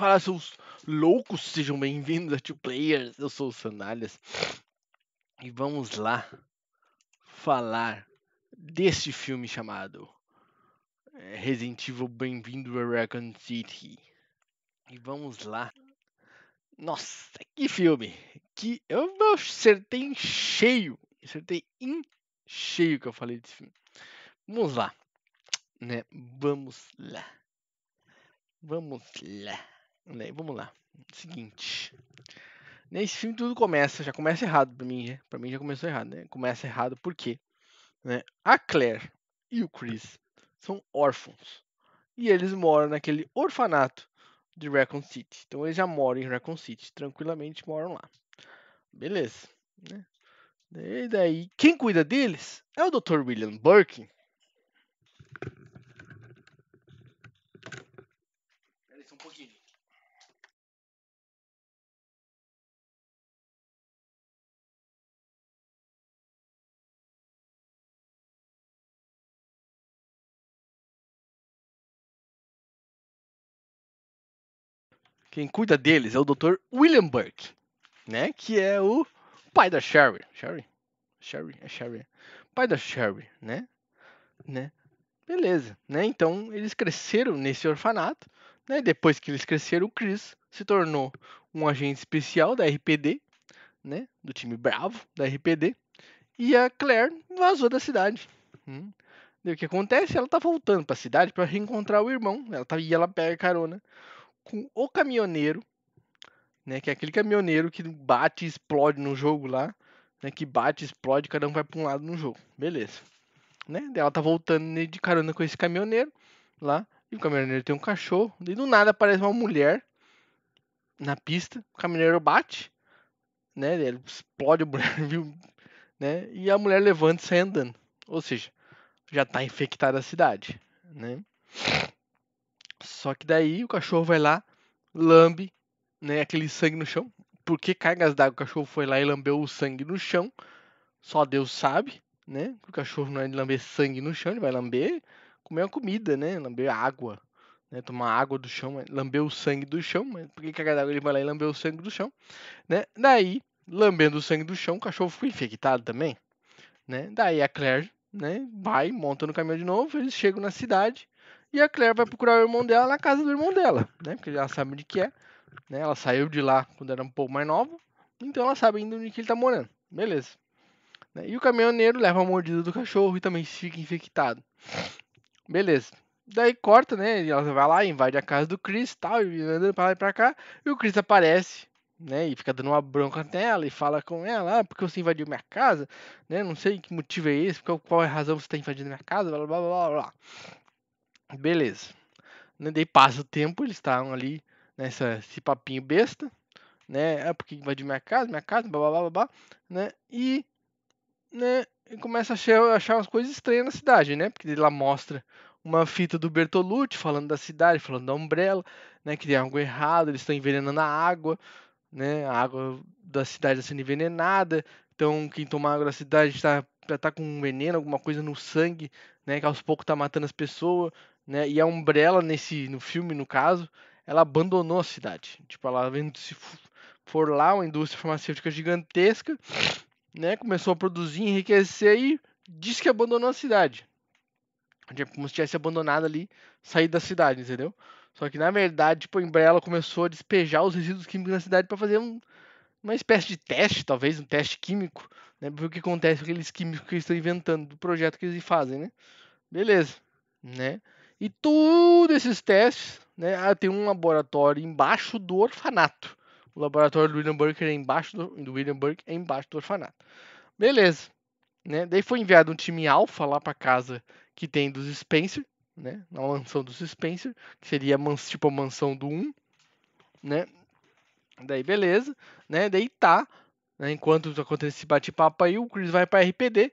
Fala, seus loucos, sejam bem-vindos a Two Players. Eu sou o Sandálias e vamos lá falar desse filme chamado é, Resident Evil Bem-vindo a Raccoon City. E vamos lá. Nossa, que filme! Que eu acertei em cheio, acertei em cheio que eu falei desse filme. Vamos lá, né? Vamos lá. Vamos lá. Né, vamos lá. Seguinte. Nesse filme tudo começa, já começa errado pra mim, né? Pra mim já começou errado, né? Começa errado por quê? Né? A Claire e o Chris são órfãos. E eles moram naquele orfanato de Recon City. Então eles já moram em Recon City, tranquilamente moram lá. Beleza. Né? E daí, quem cuida deles é o Dr. William Birkin, Quem cuida deles é o Dr. William Burke, né? Que é o pai da Sherry. Sherry? Sherry? É Sherry. Pai da Sherry, né? Né? Beleza, né? Então eles cresceram nesse orfanato, né? Depois que eles cresceram, o Chris se tornou um agente especial da RPD, né? Do time bravo da RPD. E a Claire vazou da cidade. Hum. E o que acontece? Ela tá voltando para a cidade para reencontrar o irmão. Ela tá e ela pega carona com o caminhoneiro, né? Que é aquele caminhoneiro que bate e explode no jogo lá, né? Que bate, explode, cada um vai para um lado no jogo. Beleza. Né? Ela tá voltando de carona com esse caminhoneiro lá. E o caminhoneiro tem um cachorro. E do nada aparece uma mulher na pista. O caminhoneiro bate, né? Ele explode o viu? Né? E a mulher levanta e sai andando. Ou seja, já tá infectada a cidade, né? Só que daí o cachorro vai lá, lambe né, aquele sangue no chão. Por que cargas d'água o cachorro foi lá e lambeu o sangue no chão. Só Deus sabe, né? O cachorro não é de lamber sangue no chão, ele vai lamber comer uma comida, né? Lamber água, né? Tomar água do chão, lamber o sangue do chão, mas por que cargas d'água ele vai lá e lambeu o sangue do chão, né? Daí, lambendo o sangue do chão, o cachorro ficou infectado também, né? Daí a Claire, né, vai, monta no caminhão de novo, eles chegam na cidade, e a Claire vai procurar o irmão dela na casa do irmão dela, né? Porque ela sabe onde que é. Né? Ela saiu de lá quando era um pouco mais nova. Então ela sabe ainda onde que ele tá morando. Beleza. Né? E o caminhoneiro leva a mordida do cachorro e também fica infectado. Beleza. Daí corta, né? E ela vai lá, invade a casa do Chris tal, e andando pra lá e pra cá. E o Chris aparece, né? E fica dando uma bronca nela e fala com ela, ah, porque você invadiu minha casa, né? Não sei que motivo é esse, qual, qual é a razão que você tá invadindo minha casa, blá blá blá blá. Beleza. Né, daí passa o tempo, eles estavam ali nessa esse papinho besta, né? É ah, porque de minha casa, minha casa, blá blá blá, blá né? E né, começa a achar, achar umas coisas estranhas na cidade, né? Porque ele lá mostra uma fita do Bertolucci falando da cidade, falando da Umbrella, né? Que tem algo errado, eles estão envenenando a água, né? A água da cidade está sendo envenenada, então quem toma água da cidade está já tá com um veneno, alguma coisa no sangue, né? Que aos poucos tá matando as pessoas, né? E a Umbrella nesse no filme, no caso, ela abandonou a cidade. Tipo, ela vendo se for lá uma indústria farmacêutica gigantesca, né? Começou a produzir, enriquecer e disse que abandonou a cidade. Tipo, como se tivesse abandonado ali, sair da cidade, entendeu? Só que na verdade, tipo, a Umbrella começou a despejar os resíduos químicos na cidade para fazer um, uma espécie de teste, talvez, um teste químico, né? Pra ver o que acontece com aqueles químicos que eles estão inventando do projeto que eles fazem, né? Beleza, né? E todos esses testes, né? Ah, tem um laboratório embaixo do orfanato. O laboratório do William Burke é embaixo do, do William Burke é embaixo do orfanato. Beleza. Né? Daí foi enviado um time alfa lá para casa que tem dos Spencer, né? Na mansão dos Spencer, que seria tipo a mansão do 1, né? Daí beleza, né? Daí tá, né? enquanto acontece esse bate-papo aí, o Chris vai para RPD,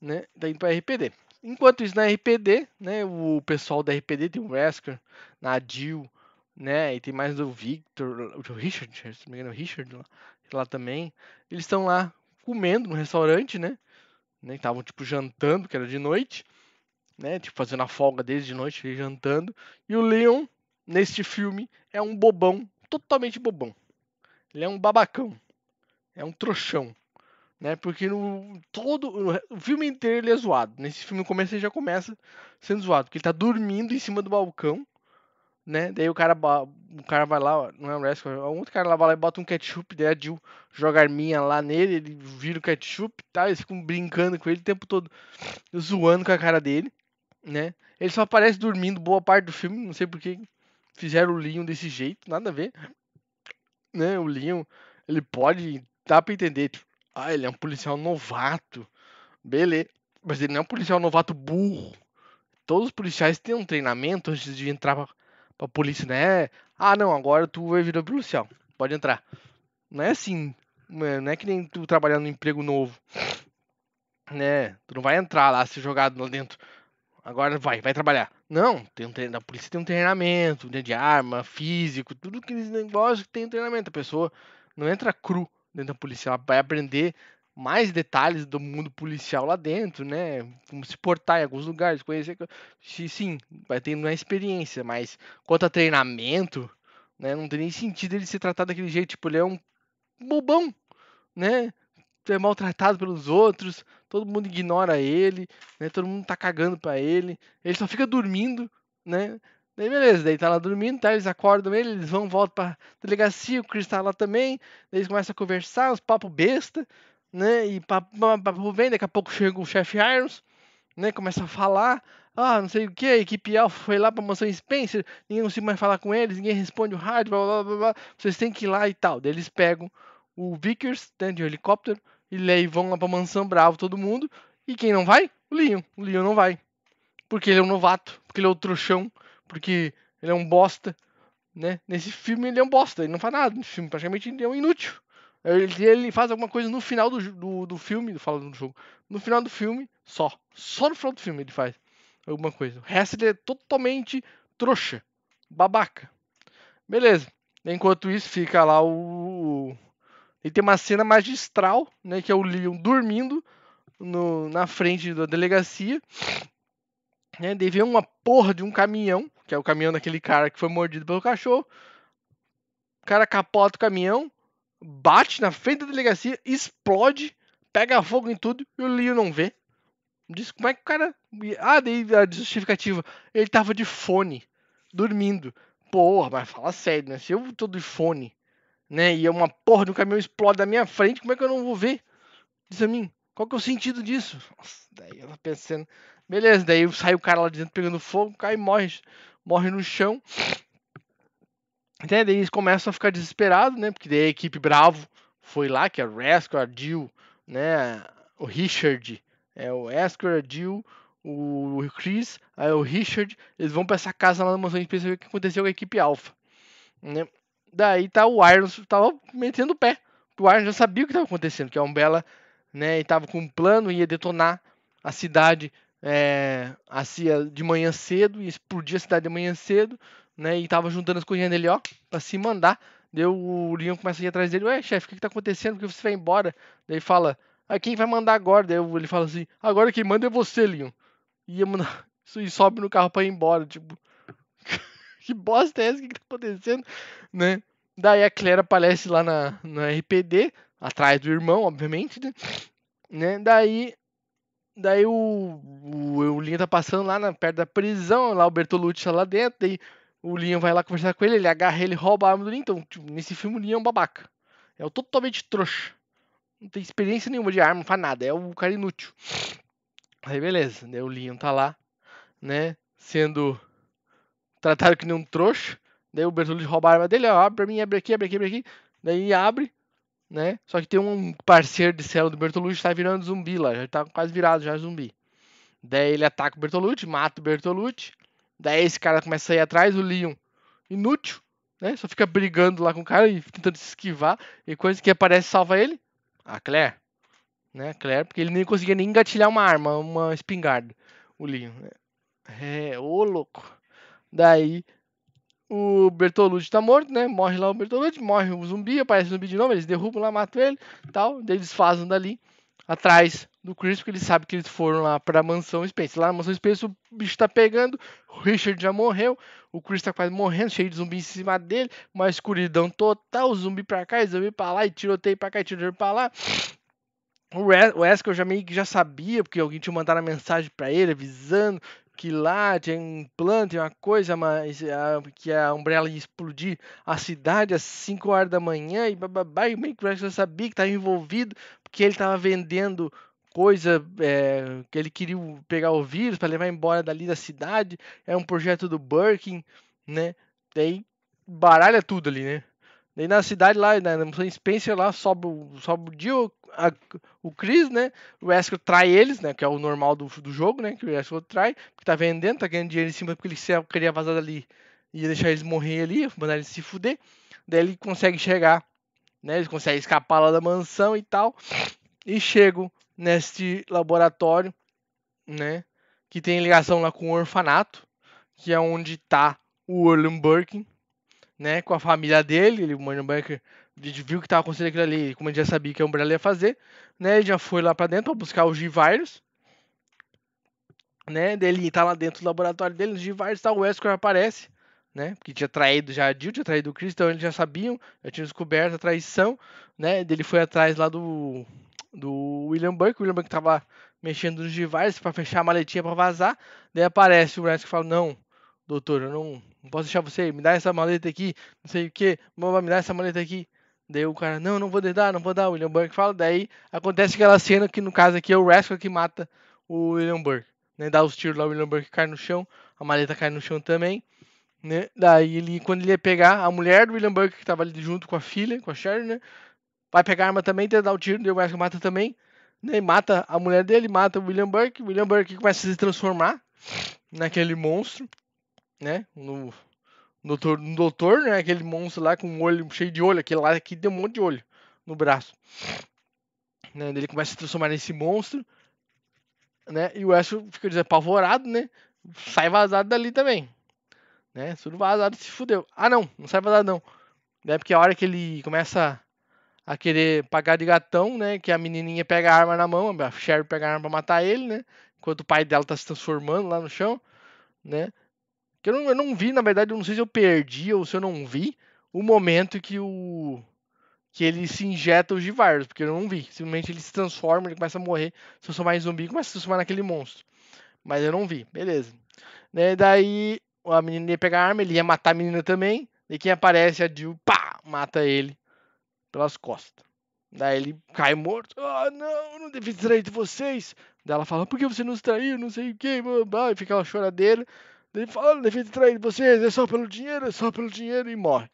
né? Daí para RPD. Enquanto isso, na RPD, né, o pessoal da RPD tem o Wesker, a Jill, né, e tem mais o Victor, o Richard, se não me engano, o Richard lá, lá também. Eles estão lá comendo no restaurante, né, né, estavam, tipo, jantando, que era de noite, né, tipo, fazendo a folga deles de noite, jantando. E o Leon, neste filme, é um bobão, totalmente bobão. Ele é um babacão, é um trouxão né? Porque no todo o filme inteiro ele é zoado. Nesse filme no começo ele já começa sendo zoado, porque ele tá dormindo em cima do balcão, né? Daí o cara o cara vai lá, não é um rescue, é um outro cara lá vai lá e bota um ketchup, daí a Jill joga arminha lá nele, ele vira o ketchup e eles ficam brincando com ele o tempo todo, zoando com a cara dele, né? Ele só aparece dormindo boa parte do filme, não sei porque fizeram o Leon desse jeito, nada a ver. Né? O Leon, ele pode, dá pra entender, tipo, ah, ele é um policial novato. Beleza. Mas ele não é um policial novato burro. Todos os policiais têm um treinamento antes de entrar pra, pra polícia, né? Ah, não, agora tu vai virar policial. Pode entrar. Não é assim. Não é, é que nem tu trabalhando num emprego novo. Né? Tu não vai entrar lá, ser jogado lá dentro. Agora vai, vai trabalhar. Não, tem um treino, a polícia tem um treinamento, né, de arma, físico, tudo que eles que tem um treinamento. A pessoa não entra cru dentro da policial, vai aprender mais detalhes do mundo policial lá dentro, né? Como se portar em alguns lugares, conhecer. Sim, vai ter uma experiência, mas quanto a treinamento, né? Não tem nem sentido ele ser tratado daquele jeito. Tipo, ele é um bobão, né? É maltratado pelos outros, todo mundo ignora ele, né? Todo mundo tá cagando pra ele, ele só fica dormindo, né? Daí beleza, daí tá lá dormindo, tá? Eles acordam ele, eles vão, voltam pra delegacia, o Chris tá lá também, daí eles começam a conversar, uns papo besta, né? E papo, papo vem, daqui a pouco chega o chefe Irons, né? Começa a falar, ah, não sei o que, a equipe Alpha foi lá pra mansão Spencer, ninguém consegue mais falar com eles, ninguém responde o rádio, blá blá blá, blá vocês têm que ir lá e tal. Daí eles pegam o Vickers né, de um helicóptero, e aí vão lá pra mansão bravo todo mundo, e quem não vai? O Leon, o Leon não vai. Porque ele é um novato, porque ele é o trouxão porque ele é um bosta, né? Nesse filme ele é um bosta, ele não faz nada no filme, praticamente ele é um inútil. Ele, ele faz alguma coisa no final do, do, do filme, falando do jogo, no final do filme só. Só no final do filme ele faz alguma coisa. O resto ele é totalmente trouxa, babaca. Beleza. Enquanto isso fica lá o... E tem uma cena magistral, né? Que é o Leon dormindo no, na frente da delegacia. Né, daí uma porra de um caminhão que é o caminhão daquele cara que foi mordido pelo cachorro. O cara capota o caminhão, bate na frente da delegacia, explode, pega fogo em tudo e o Leo não vê. Diz como é que o cara. Ah, daí a justificativa. Ele tava de fone, dormindo. Porra, mas fala sério, né? Se eu tô de fone, né? E é uma porra do caminhão explode na minha frente, como é que eu não vou ver? Diz a mim, qual que é o sentido disso? Nossa, daí ela pensando. Beleza, daí sai o cara lá dentro pegando fogo, cai e morre morre no chão. Até daí eles começam a ficar desesperados, né? Porque daí a equipe Bravo foi lá, que é o Rascal, a Jill, né? O Richard, é o Ascar, a Jill, o Chris, aí o Richard. Eles vão para essa casa lá na mansão especial ver o que aconteceu com a equipe Alpha, né? Daí tá o Iron, tava metendo o pé. O Iron já sabia o que estava acontecendo, que a Umbella, né? E tava com um plano, ia detonar a cidade é, a assim, CIA é, de manhã cedo e explodia a cidade de manhã cedo, né? E tava juntando as coisinhas dele, ó, pra se mandar. Deu o Leon começa a ir atrás dele, ué, chefe, o que, que tá acontecendo? Porque que você vai embora? Daí fala, ah, quem vai mandar agora? Daí ele fala assim, agora quem manda é você, Leon. E, e sobe no carro pra ir embora, tipo. que bosta é essa? O que, que tá acontecendo? Né? Daí a Claire aparece lá na, na RPD, atrás do irmão, obviamente, né? né? Daí Daí o, o, o Linha tá passando lá na, perto da prisão, lá o Bertolucci tá lá dentro, daí o Linha vai lá conversar com ele, ele agarra ele rouba a arma do Linha. Então, tipo, nesse filme o Linha é um babaca. É o totalmente trouxa. Não tem experiência nenhuma de arma, não faz nada, é o cara inútil. Aí beleza, né? O Linha tá lá, né? Sendo tratado que nem um trouxa. Daí o Bertolucci rouba a arma dele, ó, abre pra mim, abre aqui, abre aqui, abre aqui. Daí abre, né? Só que tem um parceiro de célula do Bertolucci que tá virando zumbi lá, já tá quase virado já zumbi. Daí ele ataca o Bertolucci, mata o Bertolucci. Daí esse cara começa a ir atrás, o Leon, inútil, né? Só fica brigando lá com o cara e tentando se esquivar. E coisa que aparece salva ele, a Claire, né? Claire, porque ele nem conseguia nem engatilhar uma arma, uma espingarda, o Leon. Né? É, ô louco. Daí o Bertolucci tá morto, né? Morre lá o Bertolucci, morre o um zumbi, aparece o zumbi de novo, eles derrubam lá, matam ele, tal, daí eles fazem dali atrás do Chris, porque eles sabem que eles foram lá para a mansão Spence. Lá na mansão Spence o bicho tá pegando, o Richard já morreu, o Chris tá quase morrendo, cheio de zumbi em cima dele, uma escuridão total, zumbi para cá, zumbi para lá, e tiroteio para cá, e tiroteio para lá. O Wesker eu já meio que já sabia, porque alguém tinha mandado a mensagem para ele avisando que lá tinha um plano, uma coisa, mas a, é, que a Umbrella ia explodir a cidade às 5 horas da manhã e bababá, e o Mike já sabia que estava envolvido, porque ele estava vendendo coisa é, que ele queria pegar o vírus para levar embora dali da cidade, é um projeto do Birkin, né? Daí baralha tudo ali, né? Daí na cidade lá, na Spencer lá, sobe, sobe o Jill, a, o Chris, né? O Esco trai eles, né? Que é o normal do, do jogo, né? Que o Esco trai, porque tá vendendo, tá ganhando dinheiro em cima porque ele queria vazar dali. Ia deixar eles morrer ali, mandar eles se fuder. Daí ele consegue chegar, né? Eles conseguem escapar lá da mansão e tal. E chegam neste laboratório, né? Que tem ligação lá com o orfanato, que é onde tá o Orlan Birkin, né? Com a família dele. Ele, o Orlan Birkin gente viu que estava acontecendo aquilo ali, como a gente já sabia que a Umbrella ia fazer, né? Ele já foi lá para dentro para buscar o G-Virus, né? Ele tá lá dentro do laboratório dele, o G-Virus tá, o Wesker aparece, né? Porque tinha traído já a Jill, tinha traído o Chris, então eles já sabiam, já tinham descoberto a traição, né? Ele foi atrás lá do, do William Burke, o William Burke tava mexendo nos G-Virus para fechar a maletinha para vazar, daí aparece o Wesker e fala, não, doutor, eu não, não posso deixar você, me dá essa maleta aqui, não sei o que, me dá essa maleta aqui, Daí o cara, não, não vou dedar, não vou dar. O William Burke fala. Daí acontece aquela cena que, no caso aqui, é o Rascal que mata o William Burke. Né? Dá os tiros lá, o William Burke cai no chão. A maleta cai no chão também. Né? Daí, ele, quando ele ia pegar a mulher do William Burke, que estava ali junto com a filha, com a Sharon, né? Vai pegar a arma também, tenta dar o tiro. Daí o Rascal mata também. Né? Mata a mulher dele, mata o William Burke. O William Burke começa a se transformar naquele monstro. Né? No, Doutor, doutor, né? Aquele monstro lá com um olho cheio de olho, aquele lá que deu um monte de olho no braço. Né? Ele começa a se transformar nesse monstro, né? E o Ezio fica desapavorado, né? Sai vazado dali também, né? Tudo vazado se fudeu. Ah, não, não sai vazado não, né? Porque a hora que ele começa a querer pagar de gatão, né? Que a menininha pega a arma na mão, a Sherry pega a arma pra matar ele, né? Enquanto o pai dela tá se transformando lá no chão, né? Que eu não, eu não vi, na verdade, eu não sei se eu perdi ou se eu não vi o momento que o que ele se injeta os Givars, porque eu não vi. Simplesmente ele se transforma, ele começa a morrer, se transformar em zumbi, começa a se transformar naquele monstro. Mas eu não vi, beleza. Né, daí a menina ia pegar a arma, ele ia matar a menina também. E quem aparece, a Jill, pá, mata ele pelas costas. Daí ele cai morto. Ah, não, não, não devia trair de vocês. Daí ela fala, por que você nos traiu? Não sei o que, e fica uma choradeira. Ele fala, vida de trair vocês, é só pelo dinheiro, é só pelo dinheiro e morre.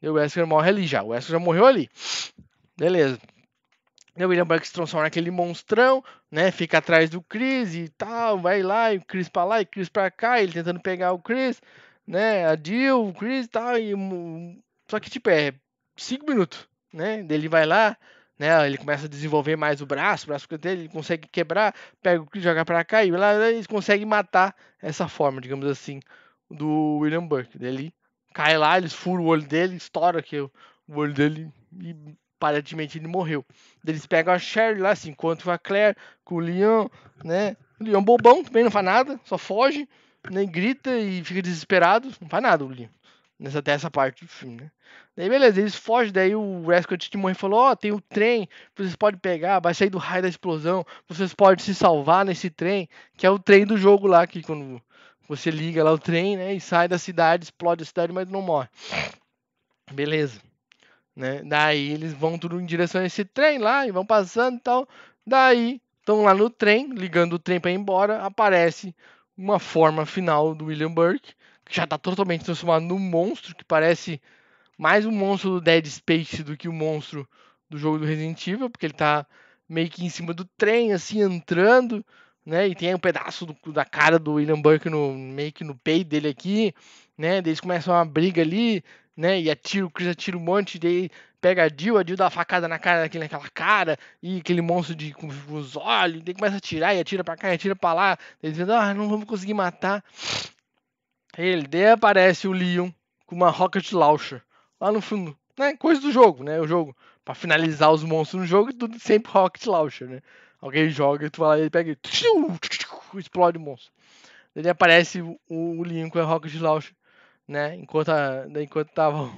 E o Wesker morre ali já, o Wesker já morreu ali. Beleza. E o William Burke se transforma naquele monstrão, né? Fica atrás do Chris e tal, vai lá, e o Chris pra lá, e o Chris pra cá, ele tentando pegar o Chris, né? A Jill, o Chris e tal, e... Só que, tipo, é cinco minutos, né? Ele vai lá, né? Ele começa a desenvolver mais o braço, o braço dele, ele consegue quebrar, pega o que joga para cá e lá ele consegue matar essa forma, digamos assim, do William Burke. Ele cai lá, eles furam o olho dele, estoura que o olho dele e aparentemente ele morreu. Eles pegam a Sherry lá, se encontram com a Claire, com o Leon, né? O Leon bobão também não faz nada, só foge, nem né? grita e fica desesperado, não faz nada o Leon. Nessa, dessa parte do filme, né? Daí beleza, eles fogem, daí o Rescue de mãe falou, ó, oh, tem o um trem, vocês podem pegar, vai sair do raio da explosão, vocês podem se salvar nesse trem, que é o trem do jogo lá, que quando você liga lá o trem, né, e sai da cidade, explode a cidade, mas não morre. Beleza. Né? Daí eles vão tudo em direção a esse trem lá, e vão passando e tal. Daí, estão lá no trem, ligando o trem para ir embora, aparece uma forma final do William Burke, que já está totalmente transformado num monstro que parece mais um monstro do Dead Space do que o um monstro do jogo do Resident Evil, porque ele está meio que em cima do trem, assim, entrando, né? E tem um pedaço do, da cara do William Burke no, meio que no peito dele aqui, né? Daí eles começam uma briga ali, né? E atira, o Chris atira um monte, daí pega a Jill, a Jill dá uma facada na cara daquele, naquela cara, e aquele monstro de, com os olhos, daí começa a atirar, e atira pra cá, e atira pra lá. Daí eles dizem, ah, não vamos conseguir matar. Ele, de aparece o Leon com uma Rocket Launcher lá no fundo, né? Coisa do jogo, né? O jogo, para finalizar os monstros no jogo, tudo sempre Rocket Launcher, né? Alguém joga, tu vai lá e ele pega e explode o monstro. Ele aparece o, o Leon com a Rocket Launcher, né? Enquanto, a, enquanto tava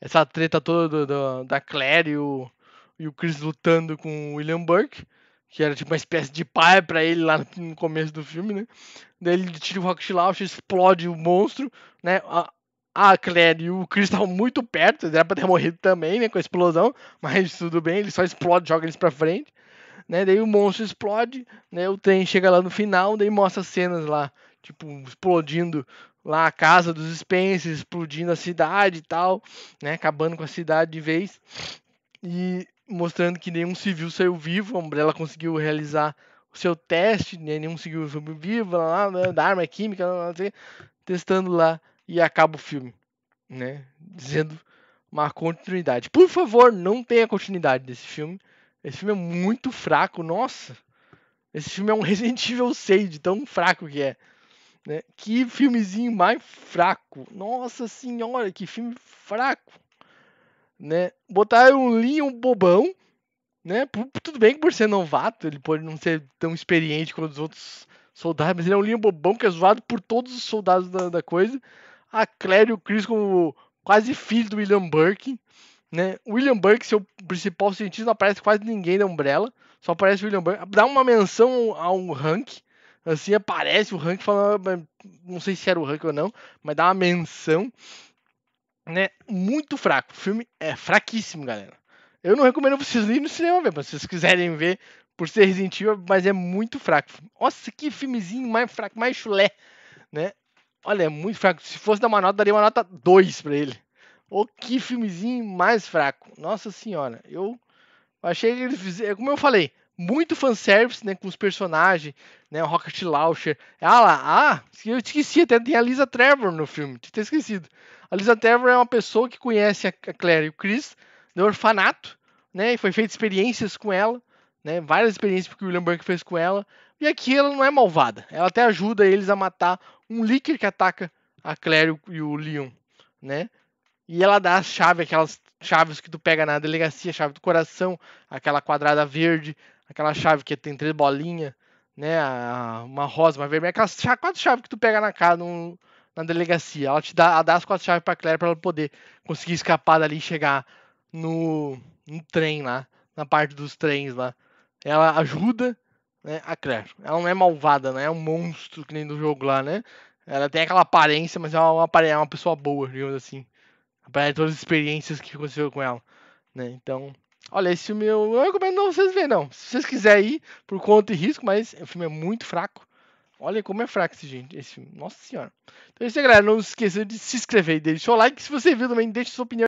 essa treta toda do, do, da Claire e o, e o Chris lutando com o William Burke que era tipo uma espécie de pai para ele lá no começo do filme, né? Daí ele tira o Rocket Launch, explode o monstro, né? A, a Claire e o Chris estão muito perto, era pra ter morrido também, né? Com a explosão, mas tudo bem, ele só explode, joga eles pra frente, né? Daí o monstro explode, né? O trem chega lá no final, daí mostra cenas lá, tipo, explodindo lá a casa dos Spencer, explodindo a cidade e tal, né? Acabando com a cidade de vez. E mostrando que nenhum civil saiu vivo, a Umbrella conseguiu realizar o seu teste, né, nenhum civil saiu vivo, lá, lá, da arma é química, lá, lá, testando lá e acaba o filme, né? Dizendo uma continuidade. Por favor, não tenha continuidade desse filme. Esse filme é muito fraco, nossa. Esse filme é um Resident Evil 6, de tão fraco que é. Né? Que filmezinho mais fraco. Nossa senhora, que filme fraco né? Botaram um Linho bobão, né? Tudo bem que por ser novato, ele pode não ser tão experiente quanto os outros soldados, mas ele é um Linho bobão que é zoado por todos os soldados da, da coisa. A Claire e o Chris como quase filho do William Burke, né? William Burke, seu principal cientista, não aparece quase ninguém da Umbrella, só aparece o William Burke. Dá uma menção a um Hank, assim, aparece o Hank falando, não sei se era o Hank ou não, mas dá uma menção, né? Muito fraco. O filme é fraquíssimo, galera. Eu não recomendo vocês irem no cinema ver, mas se vocês quiserem ver, por ser Resident Evil, mas é muito fraco. Nossa, que filmezinho mais fraco, mais chulé, né? Olha, é muito fraco. Se fosse dar uma nota, daria uma nota 2 para ele. o oh, que filmezinho mais fraco. Nossa senhora, eu achei que ele fizeram, é como eu falei, muito fanservice, né, com os personagens, né, o Rocket Launcher. Ah lá, ah, eu esqueci, até tem a Lisa Trevor no filme, tinha esquecido. A Lisa Trevor é uma pessoa que conhece a Claire e o Chris no orfanato, né? E foi feita experiências com ela, né? Várias experiências que o William Burke fez com ela. E aqui ela não é malvada. Ela até ajuda eles a matar um líquido que ataca a Claire e o Leon, né? E ela dá a chave, aquelas chaves que tu pega na delegacia, chave do coração, aquela quadrada verde, aquela chave que tem três bolinhas, né? Uma rosa, uma vermelha, aquelas quatro chaves que tu pega na cara num, na delegacia. Ela te dá, ela dá as quatro chaves pra Claire pra ela poder conseguir escapar dali e chegar no, no trem lá, na parte dos trens lá. Ela ajuda né, a Claire. Ela não é malvada, né? É um monstro que nem do jogo lá, né? Ela tem aquela aparência, mas é uma, é uma pessoa boa, digamos assim. Apesar todas as experiências que aconteceu com ela. Né? Então, olha, esse filme eu, eu recomendo não vocês verem, não. Se vocês quiserem ir, por conta e risco, mas o é filme é muito fraco. Olha como é fraco esse gente, esse Nossa senhora. Então é isso aí, galera. Não se esqueça de se inscrever e deixar o like. Se você viu também, deixa sua opinião.